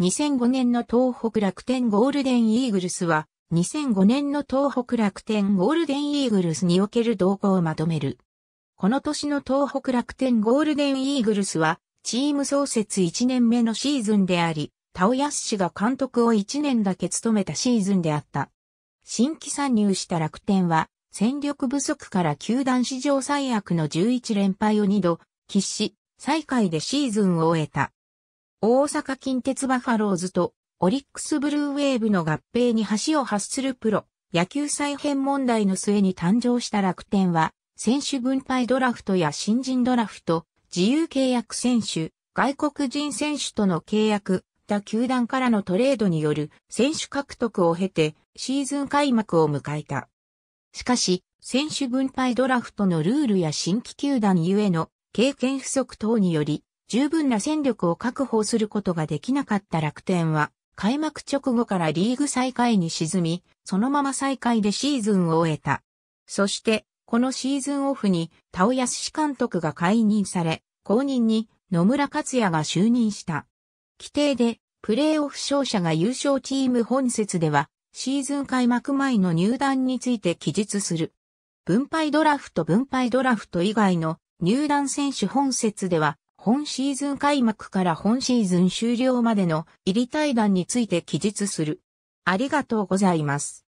2005年の東北楽天ゴールデンイーグルスは、2005年の東北楽天ゴールデンイーグルスにおける動向をまとめる。この年の東北楽天ゴールデンイーグルスは、チーム創設1年目のシーズンであり、田尾康氏が監督を1年だけ務めたシーズンであった。新規参入した楽天は、戦力不足から球団史上最悪の11連敗を2度、喫し、最下位でシーズンを終えた。大阪近鉄バファローズとオリックスブルーウェーブの合併に橋を発するプロ野球再編問題の末に誕生した楽天は選手分配ドラフトや新人ドラフト、自由契約選手、外国人選手との契約、他球団からのトレードによる選手獲得を経てシーズン開幕を迎えた。しかし、選手分配ドラフトのルールや新規球団ゆえの経験不足等により十分な戦力を確保することができなかった楽天は、開幕直後からリーグ再開に沈み、そのまま再開でシーズンを終えた。そして、このシーズンオフに、田尾康監督が解任され、後任に野村克也が就任した。規定で、プレーオフ勝者が優勝チーム本節では、シーズン開幕前の入団について記述する。分配ドラフト分配ドラフト以外の入団選手本節では、本シーズン開幕から本シーズン終了までの入り対談について記述する。ありがとうございます。